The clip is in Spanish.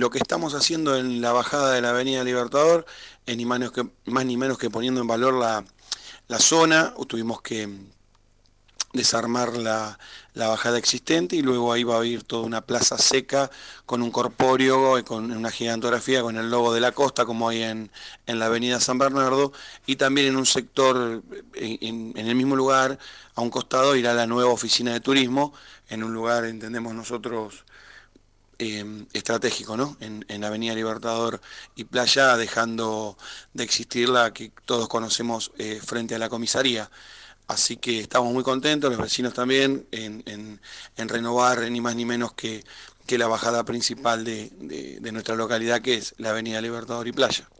Lo que estamos haciendo en la bajada de la Avenida Libertador es ni más, ni menos que poniendo en valor la, zona, tuvimos que desarmar la, bajada existente y luego ahí va a ir toda una plaza seca con un corpóreo y con una gigantografía con el logo de la costa como hay en, la avenida San Bernardo y también en un sector en, en, el mismo lugar a un costado irá la nueva oficina de turismo en un lugar entendemos nosotros Em, estratégico, En, la Avenida Libertador y Playa, dejando de existir la que todos conocemos eh, frente a la comisaría. Así que estamos muy contentos, los vecinos también, en, renovar ni más ni menos que, que la bajada principal de nuestra localidad, que es la Avenida Libertador y Playa.